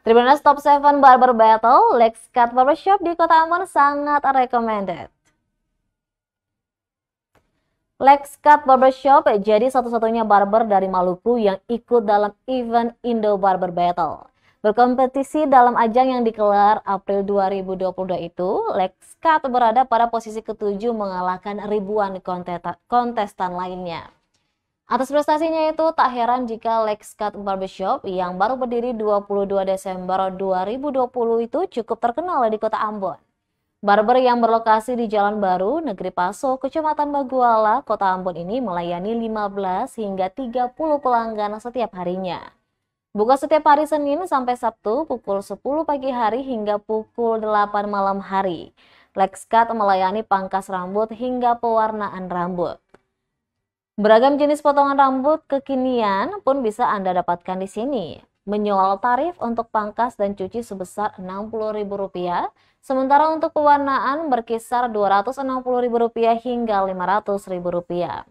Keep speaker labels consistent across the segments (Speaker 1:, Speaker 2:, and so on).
Speaker 1: Tribunas Top 7 Barber Battle, Lex Cut Barbershop di Kota Ambon sangat recommended. Lex Cut Barbershop jadi satu-satunya barber dari Maluku yang ikut dalam event Indo Barber Battle. Berkompetisi dalam ajang yang dikelar April 2022 itu, Lex Cut berada pada posisi ketujuh mengalahkan ribuan kontestan lainnya. Atas prestasinya itu tak heran jika Lex Cut Barbershop yang baru berdiri 22 Desember 2020 itu cukup terkenal di kota Ambon. Barber yang berlokasi di Jalan Baru, Negeri Paso, Kecamatan Baguala, Kota Ambon ini melayani 15 hingga 30 pelanggan setiap harinya. Buka setiap hari Senin sampai Sabtu pukul 10 pagi hari hingga pukul 8 malam hari. Lex melayani pangkas rambut hingga pewarnaan rambut. Beragam jenis potongan rambut kekinian pun bisa Anda dapatkan di sini. Menyoal tarif untuk pangkas dan cuci sebesar Rp60.000, sementara untuk pewarnaan berkisar Rp260.000 hingga Rp500.000.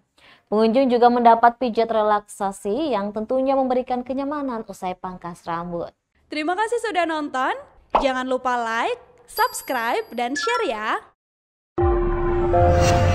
Speaker 1: Pengunjung juga mendapat pijat relaksasi yang tentunya memberikan kenyamanan usai pangkas rambut.
Speaker 2: Terima kasih sudah nonton. Jangan lupa like, subscribe, dan share ya.